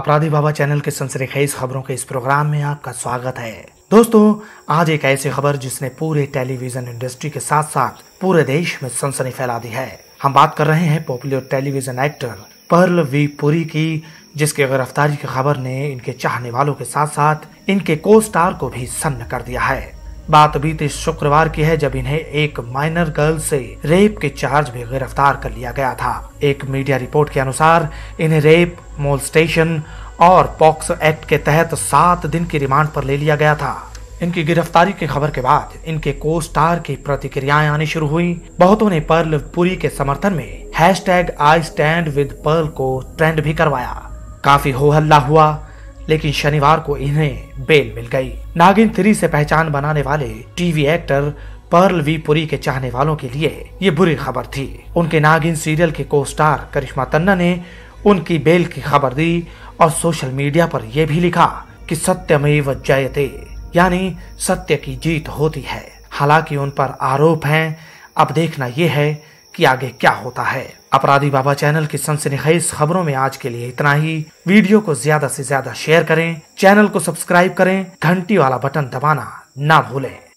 अपराधी बाबा चैनल के सनसनीखेज खबरों के इस प्रोग्राम में आपका स्वागत है दोस्तों आज एक ऐसी खबर जिसने पूरे टेलीविजन इंडस्ट्री के साथ साथ पूरे देश में सनसनी फैला दी है हम बात कर रहे हैं popular television actor Pearl V Puri की जिसके गिरफ्तारी की खबर ने इनके चाहने वालों के साथ साथ इनके को स्टार को भी सन्न कर दिया है बात बीते तो शुक्रवार की है जब इन्हें एक माइनर गर्ल से रेप के चार्ज में गिरफ्तार कर लिया गया था एक मीडिया रिपोर्ट के अनुसार इन्हें रेप मोल स्टेशन और पॉक्सो एक्ट के तहत सात दिन की रिमांड पर ले लिया गया था इनकी गिरफ्तारी की खबर के बाद इनके को स्टार की प्रतिक्रियाएं आनी शुरू हुई बहुतों ने पर्ल पुरी के समर्थन में hashtag I stand with Pearl को ट्रेंड भी करवाया काफी हो हल्ला हुआ लेकिन शनिवार को इन्हें बेल मिल गई नागिन थ्री से पहचान बनाने वाले TV actor Pearl V Puri के चाहने वालों के लिए ये बुरी खबर थी उनके नागिन सीरियल के को स्टार करिश्मा तन्ना ने उनकी बेल की खबर दी और सोशल मीडिया पर यह भी लिखा कि सत्यमेव जयते यानी सत्य की जीत होती है हालांकि उन पर आरोप हैं अब देखना यह है कि आगे क्या होता है अपराधी बाबा चैनल की सनसनीखेज खबरों में आज के लिए इतना ही वीडियो को ज्यादा से ज्यादा शेयर करें चैनल को सब्सक्राइब करें घंटी वाला बटन दबाना ना भूलें